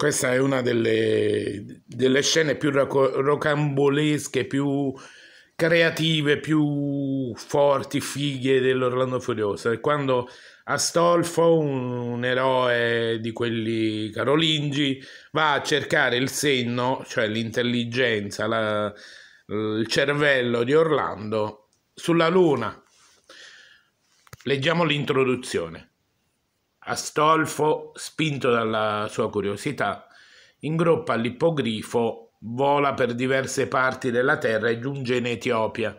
Questa è una delle, delle scene più rocambolesche, più creative, più forti, fighe dell'Orlando Furiosa. Quando Astolfo, un, un, eroe di quelli carolingi, va a cercare il senno, cioè l'intelligenza, la, il cervello di Orlando sulla Luna. Leggiamo l'introduzione. Astolfo, spinto dalla sua curiosità, in groppa all'ippogrifo vola per diverse parti della terra e giunge in Etiopia,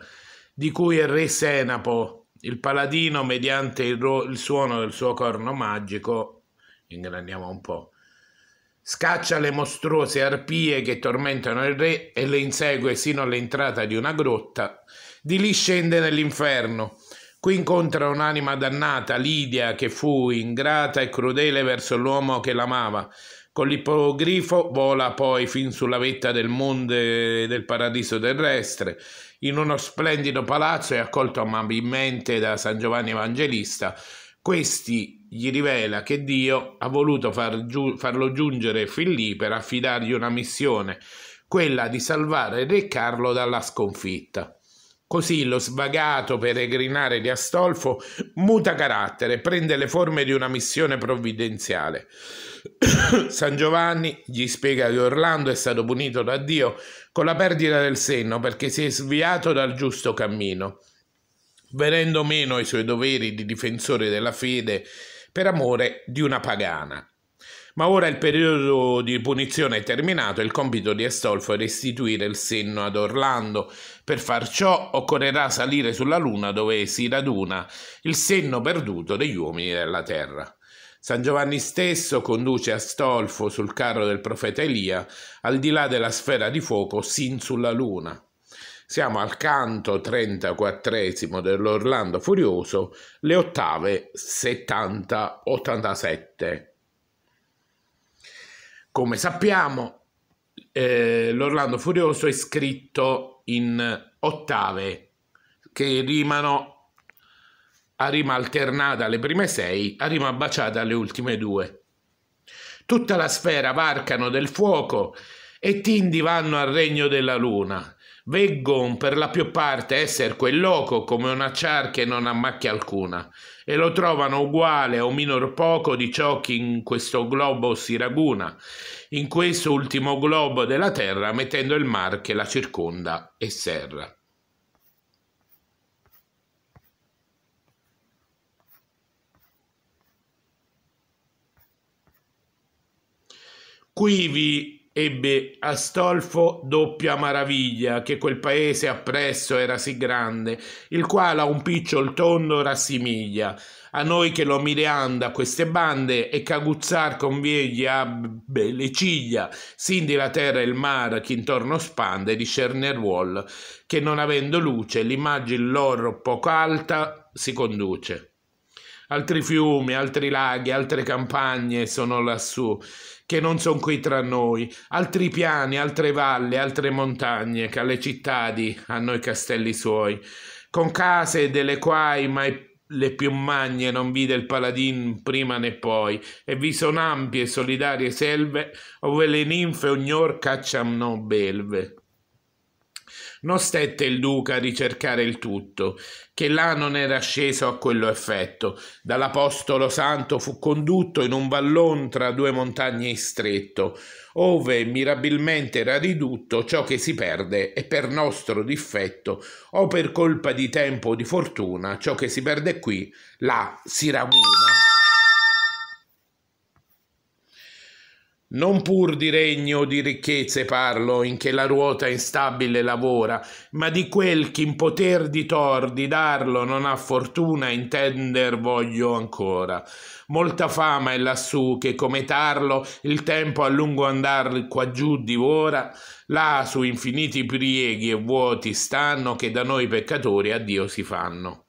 di cui è re Senapo, il paladino, mediante il, ro- il suono del suo corno magico, ingrandiamo un po', scaccia le mostruose arpie che tormentano il re e le insegue sino all'entrata di una grotta, di lì scende nell'inferno Qui incontra un'anima dannata, Lidia, che fu ingrata e crudele verso l'uomo che l'amava. Con l'ippogrifo vola poi fin sulla vetta del monte del paradiso terrestre, in uno splendido palazzo è accolto amabilmente da San Giovanni Evangelista. Questi gli rivela che Dio ha voluto far giu- farlo giungere fin lì per affidargli una missione, quella di salvare Re Carlo dalla sconfitta. Così lo svagato peregrinare di Astolfo muta carattere, prende le forme di una missione provvidenziale. San Giovanni gli spiega che Orlando è stato punito da Dio con la perdita del senno perché si è sviato dal giusto cammino, venendo meno ai suoi doveri di difensore della fede per amore di una pagana. Ma ora il periodo di punizione è terminato e il compito di Astolfo è restituire il senno ad Orlando. Per far ciò occorrerà salire sulla luna dove si raduna il senno perduto degli uomini della terra. San Giovanni stesso conduce Astolfo sul carro del profeta Elia al di là della sfera di fuoco sin sulla luna. Siamo al canto 34 dell'Orlando Furioso, le ottave 70-87. Come sappiamo, eh, l'Orlando Furioso è scritto in ottave che rimano a rima alternata alle prime sei, a rima baciata alle ultime due. Tutta la sfera varcano del fuoco e tindi vanno al regno della luna Veggon per la più parte esser quel loco come una ciar che non ha macchia alcuna e lo trovano uguale o minor poco di ciò che in questo globo si raguna, in questo ultimo globo della terra mettendo il mar che la circonda e serra. Quivi ebbe Astolfo doppia maraviglia che quel paese appresso era sì grande, il quale a un picciol tondo rassimiglia. A noi che lo mirianda queste bande e caguzzar con viegli abbe le ciglia, sindi la terra e il mar che intorno spande discerner vuol, che non avendo luce l'immagine loro poco alta si conduce altri fiumi, altri laghi, altre campagne sono lassù, che non sono qui tra noi, altri piani, altre valli, altre montagne, che alle cittadi hanno i castelli suoi, con case delle quai mai le più magne non vide il paladin prima né poi, e vi sono ampie e solidarie selve, ove le ninfe ognor cacciano belve. Non stette il duca a ricercare il tutto, che là non era sceso a quello effetto. Dall'apostolo santo fu condotto in un vallon tra due montagne stretto, ove mirabilmente era ridotto ciò che si perde e per nostro difetto o per colpa di tempo o di fortuna ciò che si perde qui là si raguna. Non pur di regno o di ricchezze parlo, in che la ruota instabile lavora, ma di quel che in poter di tor di darlo non ha fortuna, intender voglio ancora. Molta fama è lassù che come tarlo il tempo a lungo andar quaggiù divora, là su infiniti prieghi e vuoti stanno che da noi peccatori a Dio si fanno.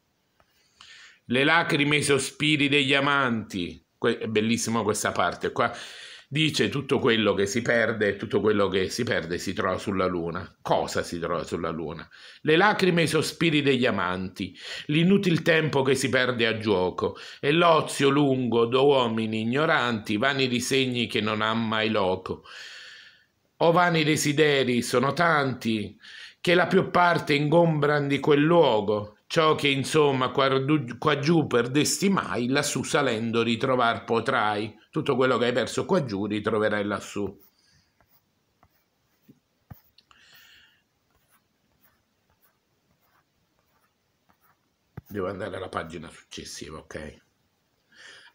Le lacrime e i sospiri degli amanti, è bellissima questa parte qua dice tutto quello che si perde tutto quello che si perde si trova sulla luna. Cosa si trova sulla luna? Le lacrime e i sospiri degli amanti, l'inutil tempo che si perde a gioco e l'ozio lungo d'uomini ignoranti, vani disegni che non ha mai loco. O vani desideri sono tanti che la più parte ingombran di quel luogo Ciò che insomma qua, giù perdesti mai, lassù salendo ritrovar potrai. Tutto quello che hai perso qua giù ritroverai lassù. Devo andare alla pagina successiva, ok?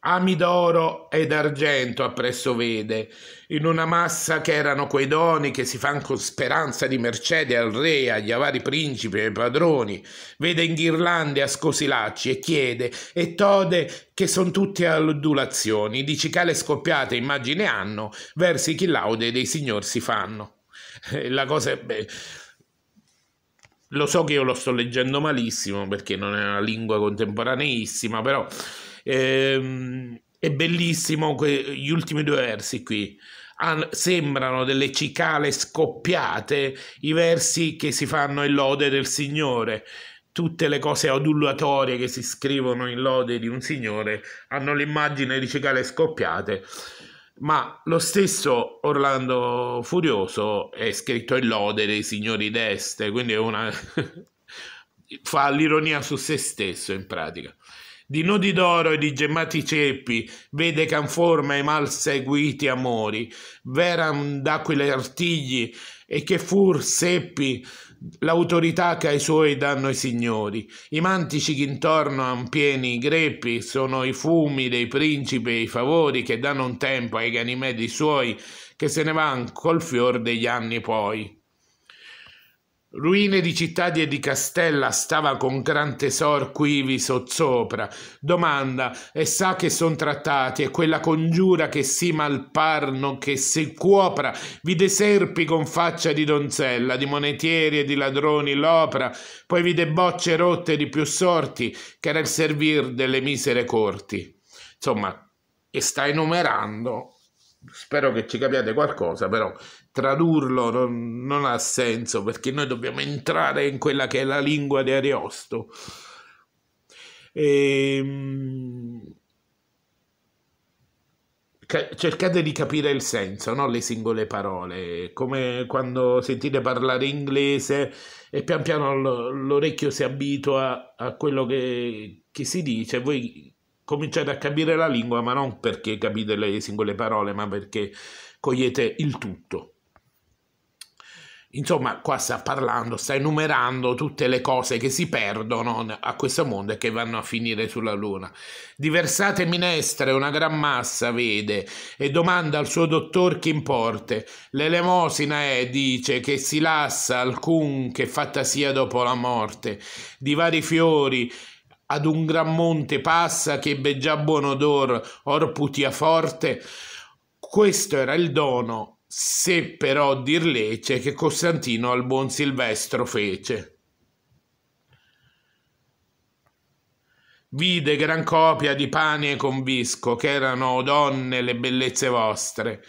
ami d'oro ed argento appresso vede, in una massa che erano quei doni che si fanno con speranza di mercede al re, agli avari principi e ai padroni, vede in ghirlande a lacci e chiede, e tode che son tutte adulazioni, di cicale scoppiate immagine hanno, versi chi laude dei signor si fanno. Eh, la cosa è... Beh, lo so che io lo sto leggendo malissimo perché non è una lingua contemporaneissima, però Ehm, è bellissimo que- gli ultimi due versi qui. An- sembrano delle cicale scoppiate i versi che si fanno in lode del Signore. Tutte le cose adulatorie che si scrivono in lode di un Signore hanno l'immagine di cicale scoppiate. Ma lo stesso Orlando Furioso è scritto in lode dei signori d'Este, quindi è una... fa l'ironia su se stesso in pratica di nodi d'oro e di gemmati ceppi, vede canforma e mal seguiti amori, veran d'aquile artigli e che fur seppi l'autorità che ai suoi danno i signori. I mantici che intorno han pieni i greppi sono i fumi dei principi e i favori che danno un tempo ai ganimedi suoi che se ne van col fior degli anni poi. Ruine di cittadi e di castella stava con gran tesor quivi sozzopra. Domanda, e sa che son trattati, e quella congiura che si malparno, che si cuopra, vide serpi con faccia di donzella, di monetieri e di ladroni l'opra, poi vide bocce rotte di più sorti, che era il servir delle misere corti. Insomma, e sta enumerando spero che ci capiate qualcosa, però tradurlo non, non, ha senso perché noi dobbiamo entrare in quella che è la lingua di Ariosto. E, ehm, cercate di capire il senso, non le singole parole, come quando sentite parlare inglese e pian piano l'orecchio si abitua a quello che, che si dice, voi cominciate a capire la lingua, ma non perché capite le singole parole, ma perché cogliete il tutto. Insomma, qua sta parlando, sta enumerando tutte le cose che si perdono a questo mondo e che vanno a finire sulla Luna. Diversate minestre, una gran massa vede e domanda al suo dottor chi importe. L'elemosina è, dice, che si lassa alcun che fatta sia dopo la morte. Di vari fiori ad un gran monte passa che ebbe già buon odor or putia forte. Questo era il dono se però dir lece che Costantino al buon Silvestro fece. Vide gran copia di pane e convisco, che erano donne le bellezze vostre,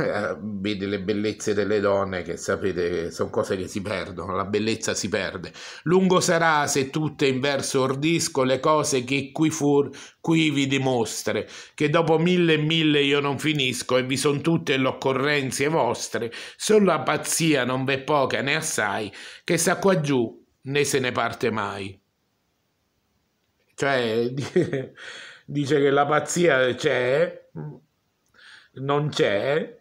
eh, vede le bellezze delle donne che sapete sono cose che si perdono, la bellezza si perde. Lungo sarà se tutte in verso ordisco le cose che qui fur qui vi dimostre, che dopo mille e mille io non finisco e vi son tutte le occorrenze vostre, solo la pazzia non v'è poca né assai, che sa qua giù né se ne parte mai. Cioè dice che la pazzia c'è non c'è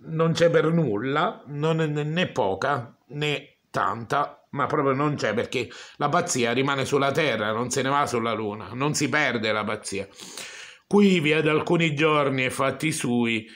non c'è per nulla, non è né poca né tanta, ma proprio non c'è perché la pazzia rimane sulla terra, non se ne va sulla luna, non si perde la pazzia. Quivi ad alcuni giorni e fatti sui,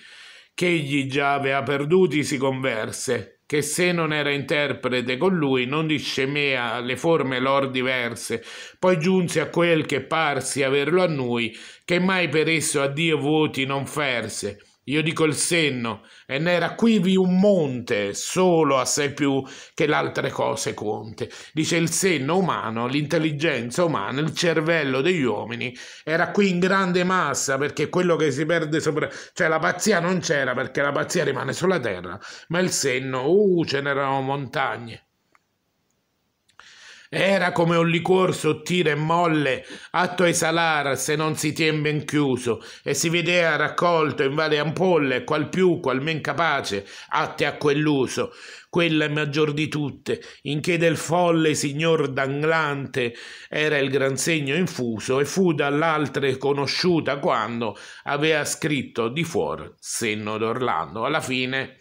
che egli già aveva perduti, si converse, che se non era interprete con lui non discemea le forme lor diverse, poi giunse a quel che parsi averlo a noi, che mai per esso a Dio voti non ferse io dico il senno, e ne n'era quivi un monte, solo assai più che l'altre cose conte. Dice il senno umano, l'intelligenza umana, il cervello degli uomini, era qui in grande massa, perché quello che si perde sopra... Cioè la pazzia non c'era, perché la pazzia rimane sulla terra, ma il senno, uh, ce n'erano montagne. Era come un liquor sottile e molle, atto a esalar se non si tien ben chiuso, e si vedea raccolto in varie ampolle, qual più, qual men capace, atte a quell'uso. Quella è maggior di tutte, in che del folle signor danglante era il gran segno infuso, e fu dall'altre conosciuta quando avea scritto di fuor senno d'Orlando. Alla fine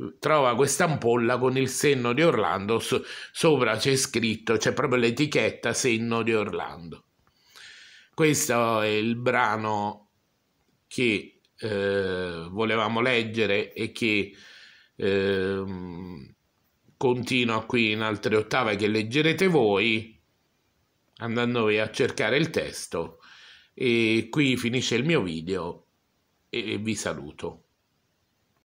Mm, trova questa ampolla con il senno di Orlando, so, sopra c'è scritto, c'è proprio l'etichetta senno di Orlando. Questo è il brano che eh, volevamo leggere e che eh, continua qui in altre ottave che leggerete voi andandovi a cercare il testo e qui finisce il mio video e vi saluto.